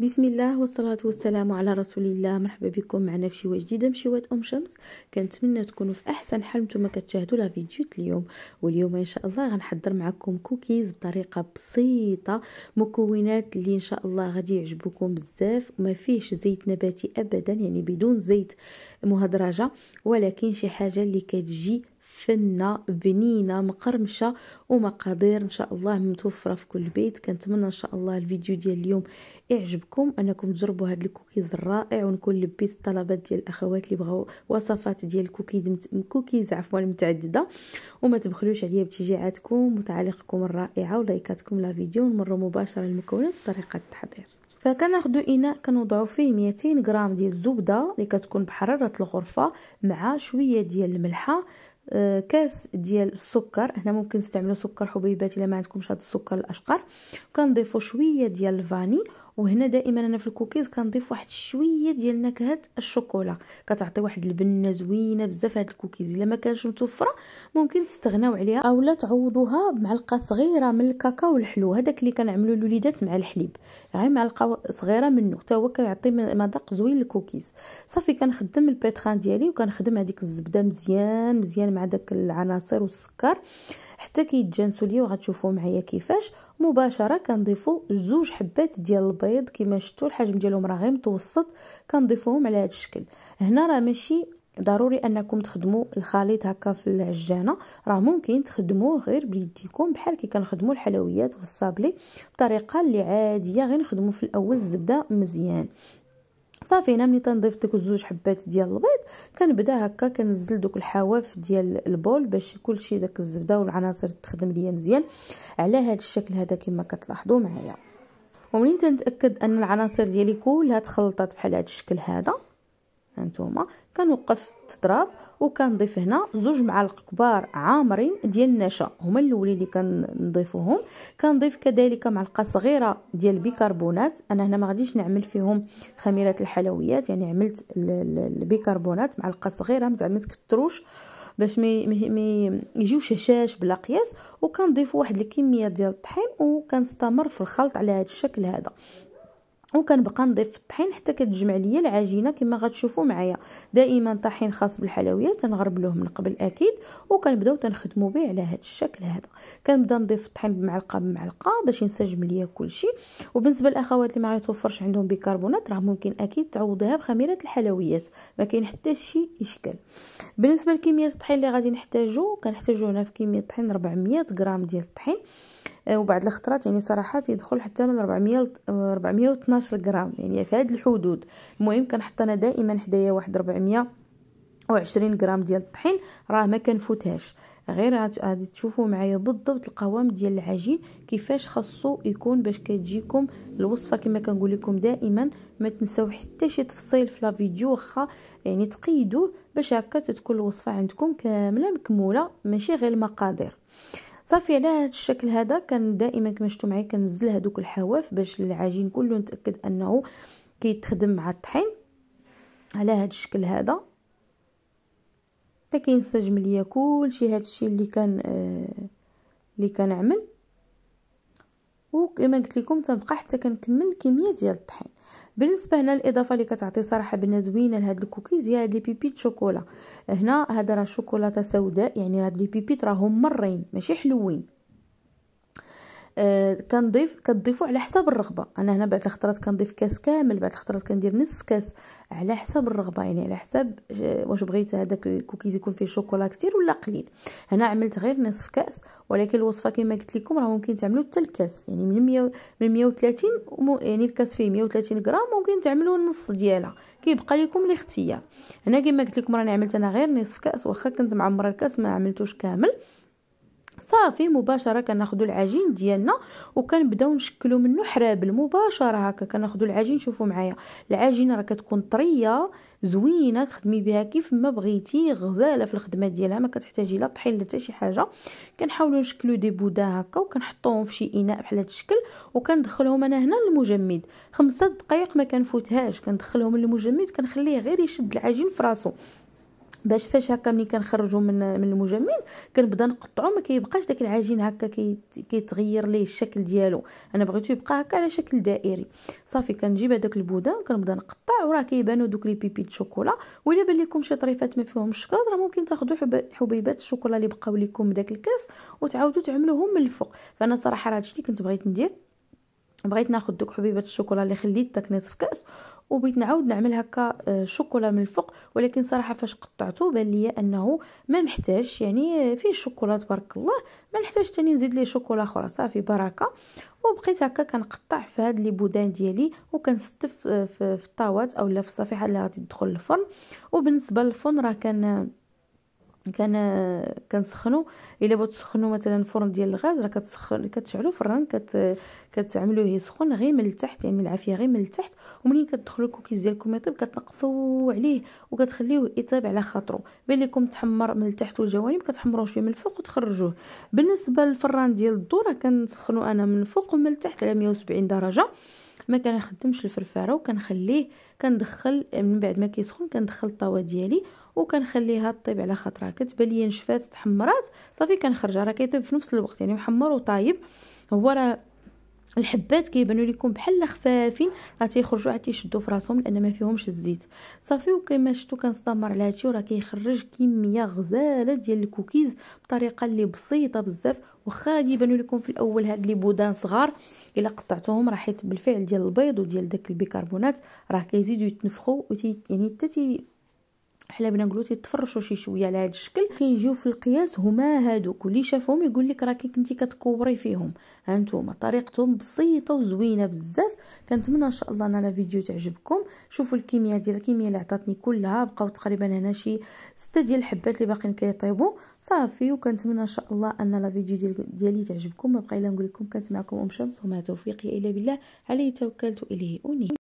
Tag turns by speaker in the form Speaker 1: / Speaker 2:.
Speaker 1: بسم الله والصلاة والسلام على رسول الله مرحبا بكم معنا في شوية جديدة من شوية أم شمس كنتمنى تكونوا في أحسن حال نتوما كتشاهدوا لا فيديو اليوم واليوم إن شاء الله غنحضر معكم كوكيز بطريقة بسيطة مكونات اللي إن شاء الله غادي يعجبوكم بزاف ما فيهش زيت نباتي أبدا يعني بدون زيت مهدرجة ولكن شي حاجة اللي كتجي فنة بنينة مقرمشة ومقادير ان شاء الله متوفرة في كل بيت كنتمنى ان شاء الله الفيديو ديال اليوم يعجبكم انكم تجربوا هاد الكوكيز الرائع ونكون لبيت الطلبات ديال الاخوات اللي بغاو وصفات ديال الكوكيز كوكيز عفوا المتعددة وما تبخلوش عليا بتشجيعاتكم وتعليقكم الرائعة ولايكاتكم لفيديو فيديو ونمروا مباشرة للمكونات طريقة التحضير فكناخدو اناء كنوضعو فيه 200 غرام ديال الزبده اللي كتكون بحراره الغرفه مع شويه ديال الملحه آه، كاس ديال السكر هنا ممكن تستعملوا سكر حبيبات الا ما عندكمش هذا السكر الاشقر كنضيفوا شويه ديال الفاني وهنا دائما انا في الكوكيز كنضيف واحد شويه ديال نكهه الشوكولا كتعطي واحد البنه زوينه بزاف هاد الكوكيز الا ما كانش متوفره ممكن تستغناو عليها اولا تعوضوها بمعلقه صغيره من الكاكاو الحلو هذاك اللي كنعملو الوليدات مع الحليب غير يعني معلقه صغيره منه حتى هو كيعطي مذاق زوين للكوكيز صافي كنخدم البيتخان ديالي وكنخدم هذيك الزبده مزيان مزيان مع داك العناصر والسكر حتى كيتجانسوا ليا وغتشوفوا معايا كيفاش مباشره كنضيفو زوج حبات ديال البيض كما شفتوا الحجم ديالهم راه غير متوسط كنضيفوهم على هذا الشكل هنا راه ماشي ضروري انكم تخدموا الخليط هكا في العجانه راه ممكن تخدموه غير بيديكم بحال كي كنخدموا الحلويات والصابلي بطريقه اللي عاديه غير نخدموا في الاول الزبده مزيان صافي هنا ملي تنضيف ديك الزوج حبات ديال البيض كنبدا هكا كنزل دوك الحواف ديال البول باش كلشي داك الزبده والعناصر تخدم ليا مزيان على هذا الشكل هذا كما كتلاحظوا معايا ومنين تنتاكد ان العناصر ديالي كلها تخلطات بحال هذا الشكل هذا هانتوما كنوقف التضراب وكنضيف هنا زوج معالق كبار عامرين ديال النشا هما الاولين اللي كنضيفوهم كنضيف كذلك معلقه صغيره ديال البيكربونات انا هنا ما غاديش نعمل فيهم خميره الحلويات يعني عملت البيكربونات معلقه صغيره ما تكثروش باش ما يجيوش هشاش بلا قياس وكنضيف واحد الكميه ديال الطحين وكنستمر في الخلط على هذا الشكل هذا وكنبقى نضيف الطحين حتى كتجمع ليا العجينه كما غتشوفوا معايا دائما طحين خاص بالحلويات تنغربلوه من قبل اكيد وكنبداو تنخدموا به على هذا الشكل هذا كنبدا نضيف الطحين بمعلقه بمعلقه باش ينسجم ليا كلشي وبالنسبه للاخوات اللي ما غيتوفرش عندهم بيكربونات راه ممكن اكيد تعوضيها بخميره الحلويات ما كاين حتى شي اشكال بالنسبه لكميه الطحين اللي غادي نحتاجو كنحتاجو هنا في كميه الطحين 400 غرام ديال الطحين آه، وبعد الخطرات يعني صراحه يدخل حتى من 400 412 آه، غرام يعني في هذه الحدود المهم كنحط انا دائما حدايا واحد 420 غرام ديال الطحين راه ما كنفوتهاش غير غادي تشوفوا معايا بالضبط القوام ديال العجين كيفاش خاصو يكون باش كتجيكم الوصفه كما كنقول لكم دائما ما تنساو حتى شي تفصيل في لا فيديو واخا يعني تقيدوه باش هكا تكون الوصفه عندكم كامله مكموله ماشي غير المقادير صافي على هذا الشكل هذا كان دائما كما شفتوا معايا كنزل هذوك الحواف باش العجين كله نتاكد انه كيتخدم مع الطحين على هذا الشكل هذا حتى كينسجم ليا كلشي هذا الشيء اللي كان آه اللي كنعمل وكما قلت لكم تنبقى حتى كنكمل الكميه ديال الطحين بالنسبه هنا الاضافه اللي كتعطي صراحه بنه زوينه لهاد الكوكيز هي هاد لي بيبيت شوكولا هنا هذا راه شوكولاته سوداء يعني هاد لي بيبيت راهم مرين ماشي حلوين كنضيف كتضيفوا على حسب الرغبه انا هنا بعد الخطرات كنضيف كاس كامل بعد الخطرات كندير نص كاس على حسب الرغبه يعني على حسب آه، واش بغيت هذاك الكوكيز يكون فيه شوكولا كتير ولا قليل هنا عملت غير نصف كاس ولكن الوصفه كما قلت لكم راه ممكن تعملوا حتى الكاس يعني من 100 من 130 يعني الكاس فيه 130 غرام ممكن تعملوا النص ديالها كيبقى لكم الاختيار هنا كما قلت لكم راني عملت انا غير نصف كاس واخا كنت معمره الكاس ما عملتوش كامل صافي مباشره كناخذوا العجين ديالنا وكنبداو نشكلوا منه حرابل مباشره هكا كناخذوا العجين شوفوا معايا العجينه راه كتكون طريه زوينه تخدمي بها كيف ما بغيتي غزاله في الخدمه ديالها ما كتحتاجي لا طحين لا حتى شي حاجه كنحاولوا نشكلوا دي بودا هكا وكنحطوهم في شي اناء بحال هذا الشكل وكندخلهم انا هنا للمجمد خمسة دقائق ما كنفوتهاش كندخلهم للمجمد كنخليه غير يشد العجين في راسو باش فاش هكا ملي كنخرجو من من المجمد كنبدا نقطعو ما كيبقاش داك العجين هكا كيتغير ليه الشكل ديالو انا بغيتو يبقى هكا على شكل دائري صافي كنجيب هذاك البوده كنبدا نقطع وراه كيبانو دوك لي بيبي د شوكولا ولا بان لكم شي طريفات ما فيهمش الشكلاط راه ممكن تاخذوا حبيبات الشوكولا اللي بقاو لكم داك الكاس وتعاودوا تعملوهم من الفوق فانا صراحه راه هادشي اللي كنت بغيت ندير بغيت ناخذ دوك حبيبات الشوكولا اللي خليت داك نصف كاس وبغيت نعاود نعمل هكا آه، شوكولا من الفوق ولكن صراحه فاش قطعته بان ليا انه ما محتاج يعني آه، فيه الشوكولا تبارك الله ما نحتاج تاني نزيد ليه شوكولا اخرى صافي بركه وبقيت هكا كنقطع في هاد لي بودان ديالي وكنستف آه، في الطاوات اولا في الصفيحه اللي غادي تدخل الفرن وبالنسبه للفرن راه كان كان كنسخنوا الا بغيتو تسخنوا مثلا الفرن ديال الغاز راه كتسخن كتشعلوا فران كت كتعملوه يسخن غير من التحت يعني العافيه غير من التحت ومنين كتدخلوا الكوكيز ديالكم يطيب كتنقصوا عليه وكتخليوه يطيب على خاطرو بان لكم تحمر من التحت والجوانب كتحمروه شويه من الفوق وتخرجوه بالنسبه للفران ديال الضو راه كنسخنوا انا من الفوق ومن التحت على 170 درجه ما كنخدمش الفرفاره وكنخليه كندخل من بعد ما كيسخن كندخل الطاوه ديالي وكنخليها طيب على خاطرها كتبان ليا نشفات تحمرات صافي كنخرجها راه كيطيب في نفس الوقت يعني محمر وطايب هو راه الحبات كيبانوا لكم بحال خفافين راه تيخرجوا عاد تيشدوا في راسهم لان ما فيهمش الزيت صافي وكما شفتوا كنستمر على هادشي وراه كيخرج كميه غزاله ديال الكوكيز بطريقه اللي بسيطه بزاف واخا يبانوا لكم في الاول هاد لي بودان صغار الا قطعتوهم راه حيت بالفعل ديال البيض وديال داك البيكربونات راه كيزيدوا يتنفخوا وتي يعني حتى حنا بنا نقولوا تيتفرشوا شي شويه على هذا الشكل كيجيو في القياس هما هادوك واللي شافهم يقول لك راكي كنتي كتكوري فيهم هانتوما طريقتهم بسيطه وزوينه بزاف كنتمنى ان شاء الله ان انا فيديو تعجبكم شوفوا الكميه ديال الكميه اللي عطاتني كلها بقاو تقريبا هنا شي 6 ديال الحبات اللي باقيين كيطيبوا صافي وكنتمنى ان شاء الله ان لا فيديو ديال ديالي تعجبكم ما بقى الا نقول لكم كانت معكم ام شمس وما توفيقي الا بالله عليه توكلت اليه اني